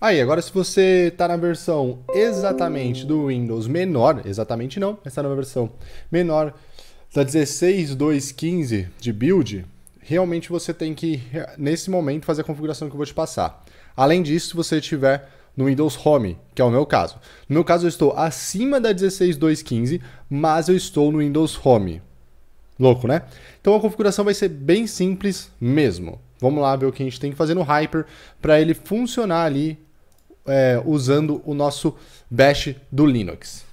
Aí, agora se você está na versão exatamente do Windows menor, exatamente não, está na versão menor da 16.2.15 de build, realmente você tem que, nesse momento, fazer a configuração que eu vou te passar. Além disso, se você tiver no Windows Home, que é o meu caso. No meu caso, eu estou acima da 16.2.15, mas eu estou no Windows Home. Louco, né? Então a configuração vai ser bem simples mesmo. Vamos lá ver o que a gente tem que fazer no Hyper para ele funcionar ali é, usando o nosso bash do Linux.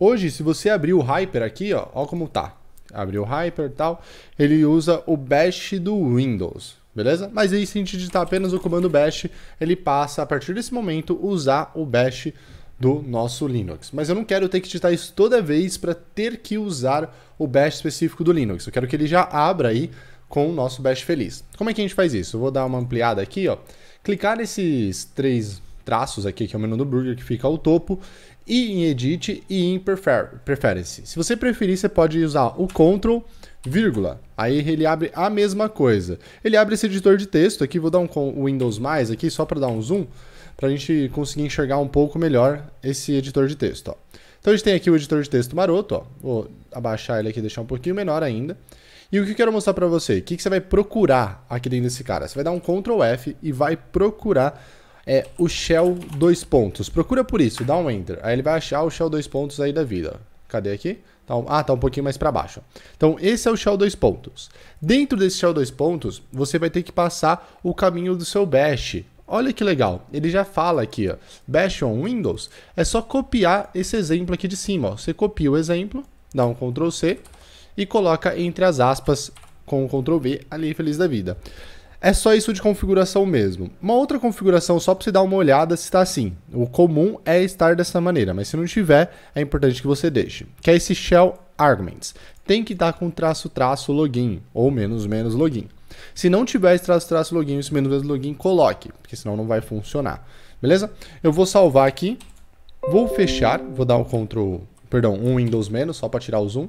Hoje, se você abrir o Hyper aqui, ó, ó como tá. Abriu o Hyper e tal, ele usa o bash do Windows, beleza? Mas aí se a gente digitar apenas o comando bash, ele passa, a partir desse momento, usar o bash do do nosso Linux. Mas eu não quero ter que digitar isso toda vez para ter que usar o bash específico do Linux. Eu quero que ele já abra aí com o nosso bash feliz. Como é que a gente faz isso? Eu vou dar uma ampliada aqui, ó. Clicar nesses três traços aqui, que é o menu do burger que fica ao topo, e em Edit e em prefer Preference. Se você preferir, você pode usar o Ctrl, vírgula. Aí ele abre a mesma coisa. Ele abre esse editor de texto aqui, vou dar um Windows mais aqui só para dar um zoom, para a gente conseguir enxergar um pouco melhor esse editor de texto. Ó. Então a gente tem aqui o editor de texto maroto, ó. vou abaixar ele aqui e deixar um pouquinho menor ainda. E o que eu quero mostrar para você? O que, que você vai procurar aqui dentro desse cara? Você vai dar um Ctrl F e vai procurar é o Shell 2 pontos. Procura por isso, dá um Enter. Aí ele vai achar o Shell 2 pontos aí da vida. Cadê aqui? Tá ah, tá um pouquinho mais para baixo. Então, esse é o Shell 2 pontos. Dentro desse Shell 2 pontos, você vai ter que passar o caminho do seu Bash. Olha que legal, ele já fala aqui, ó, Bash on Windows, é só copiar esse exemplo aqui de cima. Ó. Você copia o exemplo, dá um Ctrl C e coloca entre as aspas com o Ctrl V ali feliz da vida. É só isso de configuração mesmo. Uma outra configuração só para você dar uma olhada se está assim. O comum é estar dessa maneira, mas se não tiver, é importante que você deixe. Que é esse shell arguments. Tem que estar tá com traço traço login ou menos menos login. Se não tiver esse traço traço login, esse menos menos login, coloque, porque senão não vai funcionar. Beleza? Eu vou salvar aqui. Vou fechar, vou dar um control, perdão, um Windows menos só para tirar o zoom.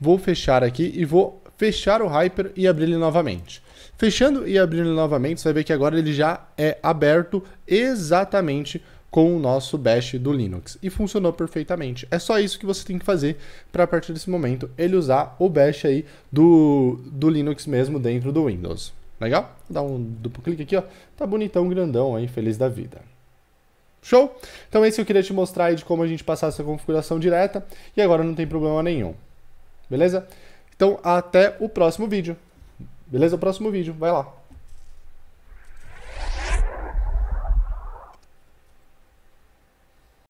Vou fechar aqui e vou fechar o Hyper e abrir ele novamente. Fechando e abrindo novamente, você vai ver que agora ele já é aberto exatamente com o nosso bash do Linux. E funcionou perfeitamente. É só isso que você tem que fazer para a partir desse momento ele usar o bash aí do, do Linux mesmo dentro do Windows. Legal? Vou dar um duplo clique aqui, ó. Tá bonitão, grandão aí, feliz da vida. Show? Então esse é eu queria te mostrar aí de como a gente passar essa configuração direta e agora não tem problema nenhum. Beleza? Então, até o próximo vídeo. Beleza? O próximo vídeo. Vai lá.